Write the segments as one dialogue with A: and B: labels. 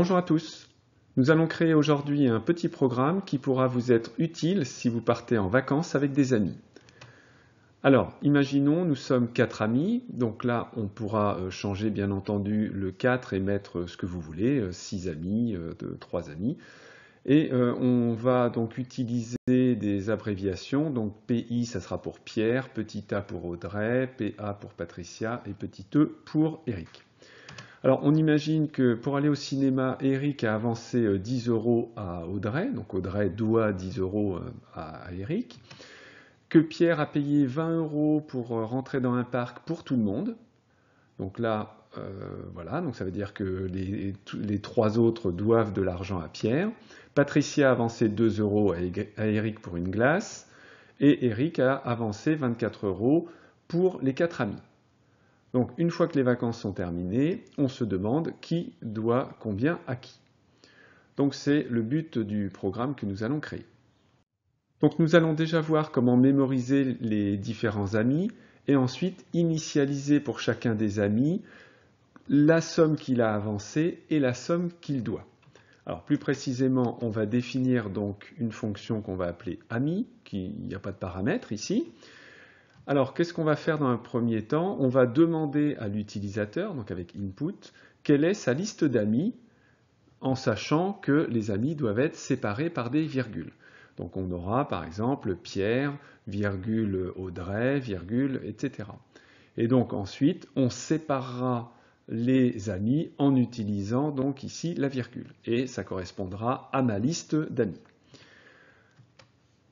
A: Bonjour à tous Nous allons créer aujourd'hui un petit programme qui pourra vous être utile si vous partez en vacances avec des amis. Alors, imaginons, nous sommes quatre amis, donc là on pourra euh, changer bien entendu le 4 et mettre euh, ce que vous voulez, 6 euh, amis, trois amis. Et on va donc utiliser des abréviations, donc PI ça sera pour Pierre, petit a pour Audrey, PA pour Patricia et petit e pour Eric. Alors on imagine que pour aller au cinéma, Eric a avancé 10 euh, euros à Audrey, donc Audrey doit 10 euros euh, à Eric, que Pierre a payé 20 euros pour euh, rentrer dans un parc pour tout le monde. Donc là, voilà, donc ça veut dire que les, les trois autres doivent de l'argent à Pierre. Patricia a avancé 2 euros à Eric pour une glace. Et Eric a avancé 24 euros pour les quatre amis. Donc une fois que les vacances sont terminées, on se demande qui doit combien à qui. Donc c'est le but du programme que nous allons créer. Donc nous allons déjà voir comment mémoriser les différents amis et ensuite initialiser pour chacun des amis la somme qu'il a avancée et la somme qu'il doit. Alors plus précisément, on va définir donc une fonction qu'on va appeler ami, qui n'y a pas de paramètre ici, alors, qu'est-ce qu'on va faire dans un premier temps On va demander à l'utilisateur, donc avec input, quelle est sa liste d'amis, en sachant que les amis doivent être séparés par des virgules. Donc on aura par exemple Pierre, virgule Audrey, virgule, etc. Et donc ensuite, on séparera les amis en utilisant donc ici la virgule. Et ça correspondra à ma liste d'amis.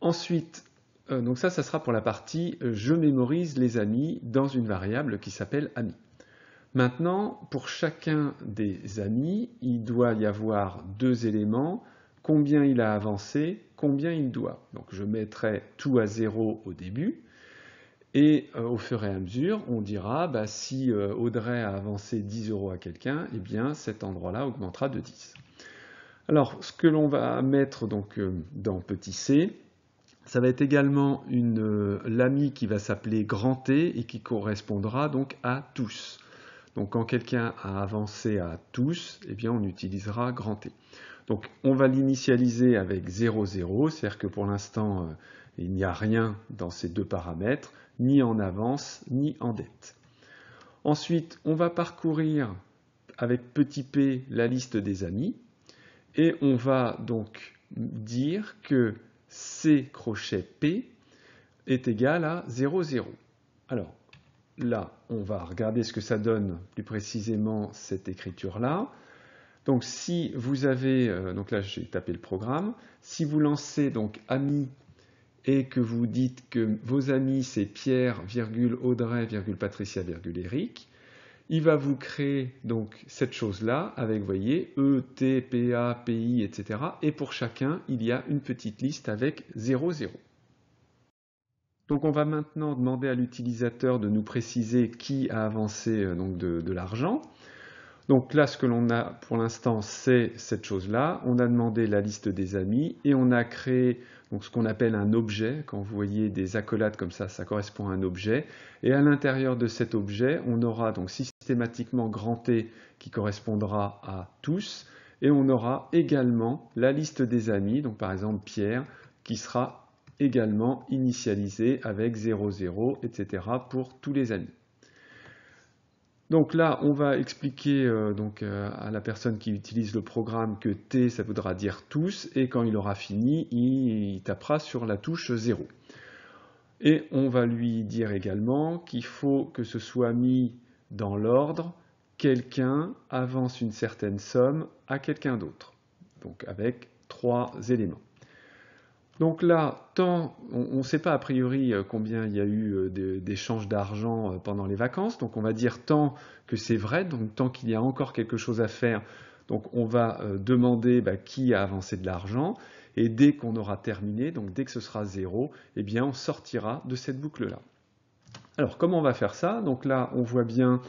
A: Ensuite, euh, donc ça, ça sera pour la partie euh, je mémorise les amis dans une variable qui s'appelle amis. Maintenant, pour chacun des amis, il doit y avoir deux éléments, combien il a avancé, combien il doit. Donc je mettrai tout à zéro au début, et euh, au fur et à mesure, on dira bah, si Audrey a avancé 10 euros à quelqu'un, eh bien cet endroit-là augmentera de 10. Alors, ce que l'on va mettre donc, dans petit c, ça va être également une euh, l'ami qui va s'appeler grand T et qui correspondra donc à tous. Donc quand quelqu'un a avancé à tous, eh bien on utilisera grand T. Donc on va l'initialiser avec 0, 0, c'est-à-dire que pour l'instant euh, il n'y a rien dans ces deux paramètres, ni en avance, ni en dette. Ensuite, on va parcourir avec petit p la liste des amis, et on va donc dire que C crochet P est égal à 0,0. Alors là, on va regarder ce que ça donne plus précisément cette écriture-là. Donc si vous avez, euh, donc là j'ai tapé le programme, si vous lancez donc Ami, et que vous dites que vos amis c'est Pierre, virgule Audrey, virgule Patricia, virgule Eric, il va vous créer donc cette chose-là avec, vous voyez, E, T, P, P, I, etc. Et pour chacun, il y a une petite liste avec 0, 0. Donc on va maintenant demander à l'utilisateur de nous préciser qui a avancé euh, donc de, l'argent. Donc là, ce que l'on a pour l'instant, c'est cette chose-là. On a demandé la liste des amis et on a créé donc, ce qu'on appelle un objet. Quand vous voyez des accolades comme ça, ça correspond à un objet. Et à l'intérieur de cet objet, on aura donc systématiquement grand T e qui correspondra à tous. Et on aura également la liste des amis, donc par exemple Pierre, qui sera également initialisé avec 0, 0, etc. pour tous les amis. Donc là, on va expliquer euh, donc, euh, à la personne qui utilise le programme que T, ça voudra dire tous, et quand il aura fini, il tapera sur la touche 0. Et on va lui dire également qu'il faut que ce soit mis dans l'ordre, quelqu'un avance une certaine somme à quelqu'un d'autre, donc avec trois éléments. Donc là, tant, on ne sait pas a priori euh, combien il y a eu euh, d'échanges d'argent euh, pendant les vacances, donc on va dire tant que c'est vrai, donc tant qu'il y a encore quelque chose à faire, donc on va demander bah, qui a avancé de l'argent, et dès qu'on aura terminé, donc dès que ce sera zéro, eh bien on sortira de cette boucle-là. Alors comment on va faire ça Donc là, on voit bien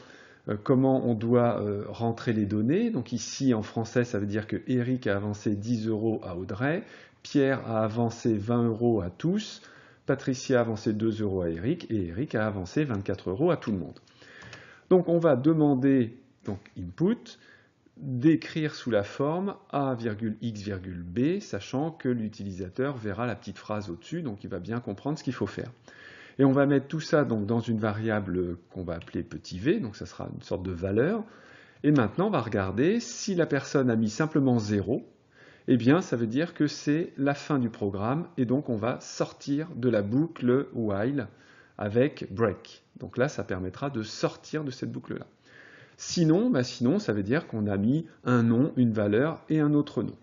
A: euh, comment on doit euh, rentrer les données. Donc ici, en français, ça veut dire que Eric a avancé 10 euros à Audrey, Pierre a avancé 20 euros à tous, Patricia a avancé 2 euros à Eric, et Eric a avancé 24 euros à tout le monde. Donc on va demander, donc input, d'écrire sous la forme a,x,b, sachant que l'utilisateur verra la petite phrase au-dessus, donc il va bien comprendre ce qu'il faut faire. Et on va mettre tout ça donc dans une variable qu'on va appeler petit v, donc ça sera une sorte de valeur. Et maintenant, on va regarder si la personne a mis simplement 0, eh bien, ça veut dire que c'est la fin du programme, et donc on va sortir de la boucle while avec break. Donc là, ça permettra de sortir de cette boucle-là. Sinon, bah, sinon, ça veut dire qu'on a mis un nom, une valeur et un autre nom.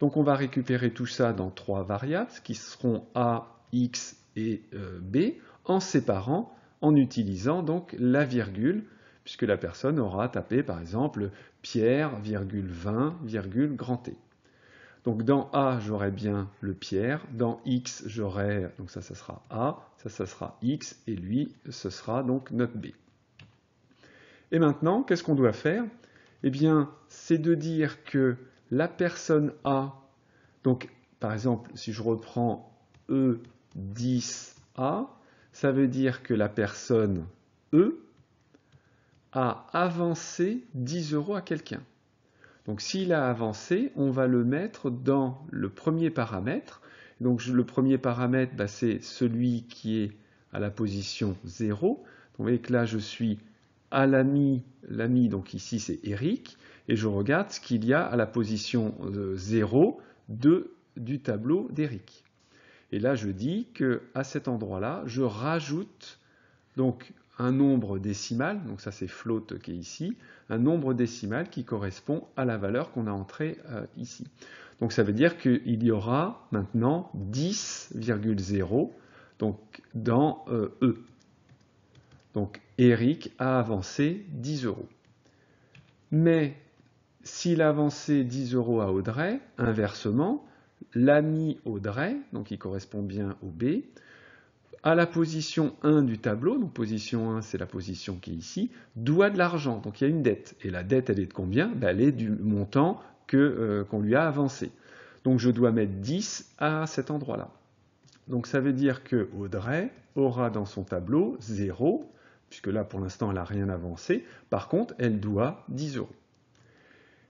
A: Donc on va récupérer tout ça dans trois variables qui seront a, x et euh, b en séparant, en utilisant donc la virgule, puisque la personne aura tapé par exemple Pierre, virgule 20, virgule grand T. Donc dans A, j'aurai bien le Pierre, dans X, j'aurai, donc ça, ça sera A, ça, ça sera X, et lui, ce sera donc notre B. Et maintenant, qu'est-ce qu'on doit faire Eh bien, c'est de dire que la personne A, donc par exemple, si je reprends E10A, ça veut dire que la personne E a avancé 10 euros à quelqu'un. Donc s'il a avancé, on va le mettre dans le premier paramètre. Donc le premier paramètre, bah, c'est celui qui est à la position 0. Donc, vous voyez que là, je suis à l'ami, l'ami, donc ici c'est Eric, et je regarde ce qu'il y a à la position 0 euh, du tableau d'Eric. Et là, je dis que à cet endroit-là, je rajoute donc un nombre décimal, donc ça c'est float qui est ici, un nombre décimal qui correspond à la valeur qu'on a entrée euh, ici. Donc ça veut dire qu'il y aura maintenant 10,0 donc dans euh, E. Donc Eric a avancé 10 euros. Mais s'il avançait 10 euros à Audrey, inversement, l'ami Audrey, donc qui correspond bien au B, à la position 1 du tableau, donc position 1 c'est la position qui est ici, doit de l'argent, donc il y a une dette. Et la dette elle est de combien ben, Elle est du montant euh, qu'on lui a avancé. Donc je dois mettre 10 à cet endroit-là. Donc ça veut dire que Audrey aura dans son tableau 0, puisque là pour l'instant elle n'a rien avancé, par contre elle doit 10 euros.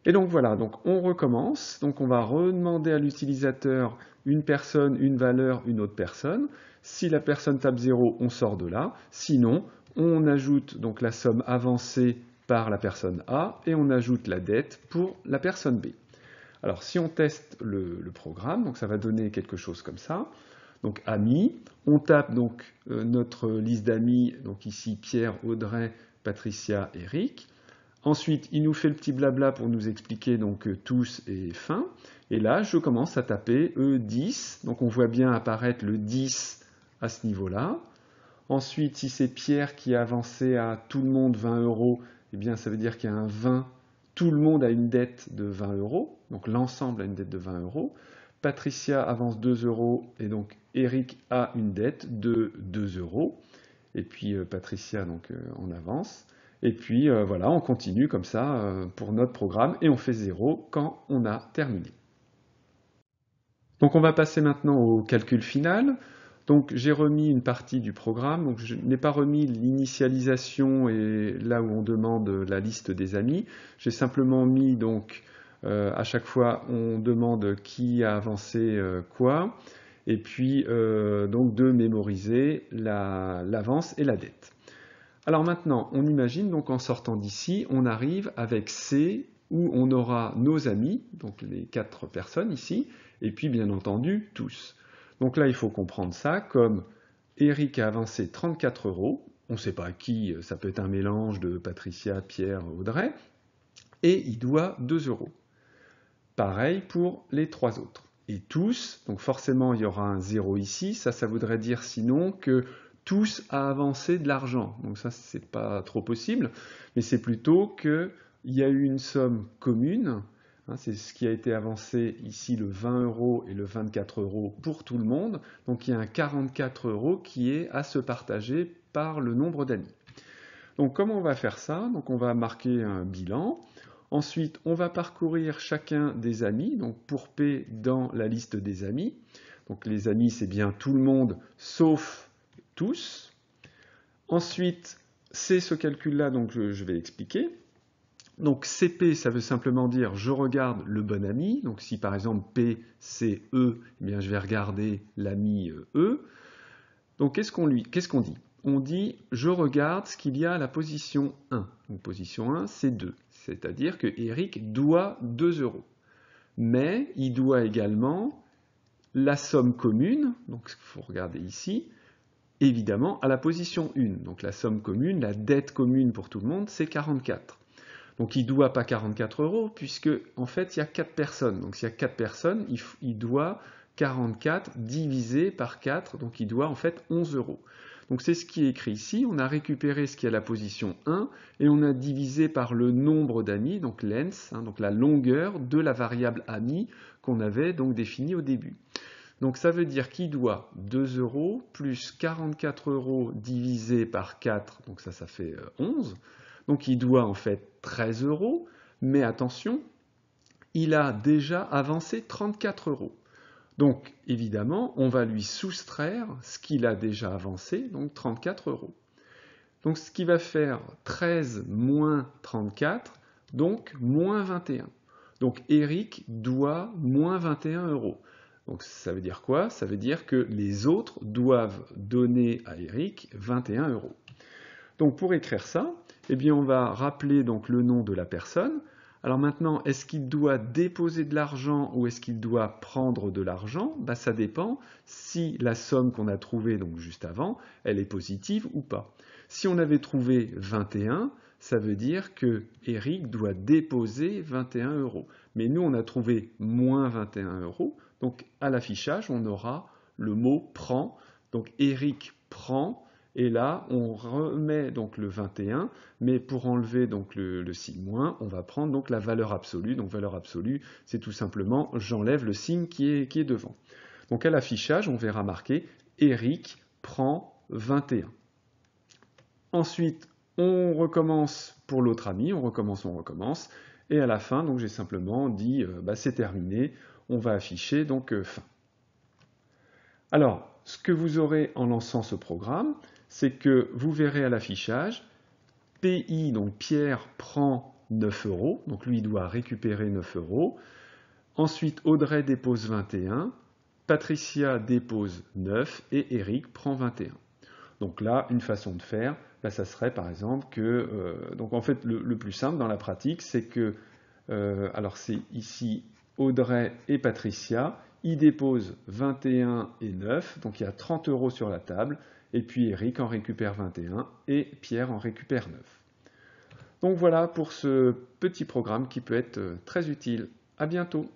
A: Et donc voilà, on recommence, donc on va redemander à l'utilisateur une personne, une valeur, une autre personne. Si la personne tape 0, on sort de là. Sinon, on ajoute donc la somme avancée par la personne A et on ajoute la dette pour la personne B. Alors si on teste le, programme, ça va donner quelque chose comme ça. Donc amis, on tape donc euh, notre liste d'amis, donc ici Pierre, Audrey, Patricia, Eric. Ensuite, il nous fait le petit blabla pour nous expliquer donc euh, tous et fin. Et là, je commence à taper E10. Donc on voit bien apparaître le 10 à ce niveau-là. Ensuite, si c'est Pierre qui a avancé à tout le monde 20 euros, eh bien ça veut dire qu'il y a un 20. Tout le monde a une dette de 20 euros. Donc l'ensemble a une dette de 20 euros. Patricia avance 2 euros et donc Eric a une dette de 2 euros. Et puis euh, Patricia donc euh, en avance. Et puis euh, voilà, on continue comme ça euh, pour notre programme et on fait zéro quand on a terminé. Donc on va passer maintenant au calcul final. Donc j'ai remis une partie du programme, donc je n'ai pas remis l'initialisation et là où on demande la liste des amis. J'ai simplement mis donc euh, à chaque fois on demande qui a avancé quoi, et puis donc de mémoriser l'avance et la dette. Alors maintenant, on imagine donc en sortant d'ici, on arrive avec C où on aura nos amis, donc les quatre personnes ici, et puis bien entendu tous. Donc là, il faut comprendre ça comme Eric a avancé 34 euros, on ne sait pas qui, euh, ça peut être un mélange de Patricia, Pierre, Audrey, et il doit 2 euros. Pareil pour les trois autres. Et tous, donc forcément il y aura un 0 ici, ça, ça voudrait dire sinon que tous à avancer de l'argent. Donc ça, c'est pas trop possible, mais c'est plutôt qu'il y a eu une somme commune, hein, c'est ce qui a été avancé ici, le 20 euros et le 24 euros pour tout le monde, donc il y a un 44 euros qui est à se partager par le nombre d'amis. Donc comment on va faire ça Donc on va marquer un bilan, ensuite on va parcourir chacun des amis, donc pour P dans la liste des amis, donc les amis c'est bien tout le monde sauf tous. Ensuite, c'est ce calcul-là, donc je, vais expliquer. Donc CP, ça veut simplement dire je regarde le bon ami. Donc si par exemple P, c'est E, eh bien je vais regarder l'ami euh, E. Donc qu'est-ce qu'on qu'est-ce qu'on dit On dit je regarde ce qu'il y a à la position 1. Donc position 1, c'est 2. C'est-à-dire que Eric doit 2 euros. Mais il doit également la somme commune, donc il faut regarder ici, évidemment à la position 1. Donc la somme commune, la dette commune pour tout le monde, c'est 44. Donc il ne doit pas 44 euros puisque en fait il y a 4 personnes. Donc s'il y a 4 personnes, il, doit 44 divisé par 4, donc il doit en fait 11 euros. Donc c'est ce qui est écrit ici, on a récupéré ce qui est à la position 1 et on a divisé par le nombre d'amis, donc l'ens, hein, donc la longueur de la variable amis qu'on avait donc définie au début. Donc ça veut dire qu'il doit 2 euros plus 44 euros divisé par 4, donc ça, ça fait 11. Euh, donc il doit en fait 13 euros, mais attention, il a déjà avancé 34 euros. Donc évidemment, on va lui soustraire ce qu'il a déjà avancé, donc 34 euros. Donc ce qui va faire 13 moins 34, donc moins 21. Donc Eric doit moins 21 euros. Donc ça veut dire quoi Ça veut dire que les autres doivent donner à Eric 21 euros. Donc pour écrire ça, eh bien on va rappeler donc le nom de la personne. Alors maintenant, est-ce qu'il doit déposer de l'argent ou est-ce qu'il doit prendre de l'argent bah, Ça dépend si la somme qu'on a trouvée donc juste avant, elle est positive ou pas. Si on avait trouvé 21, ça veut dire que Eric doit déposer 21 euros. Mais nous, on a trouvé moins 21 euros, donc à l'affichage, on aura le mot prend. Donc Eric prend. Et là, on remet donc le 21, mais pour enlever donc le, signe moins, on va prendre donc la valeur absolue. Donc valeur absolue, c'est tout simplement j'enlève le signe qui est, devant. Donc à l'affichage, on verra marqué Eric prend 21. Ensuite, on recommence pour l'autre ami, on recommence, on recommence. Et à la fin, donc j'ai simplement dit euh, bah, c'est terminé, on va afficher donc euh, fin. Alors, ce que vous aurez en lançant ce programme, c'est que vous verrez à l'affichage PI, donc Pierre prend 9 euros, donc lui doit récupérer 9 euros. Ensuite, Audrey dépose 21, Patricia dépose 9 et Eric prend 21. Donc là, une façon de faire, ça serait par exemple que... Euh, donc en fait, le, plus simple dans la pratique, c'est que... Euh, alors c'est ici Audrey et Patricia. y déposent 21 et 9, donc il y a 30 euros sur la table. Et puis Eric en récupère 21 et Pierre en récupère 9. Donc voilà pour ce petit programme qui peut être euh, très utile. A bientôt.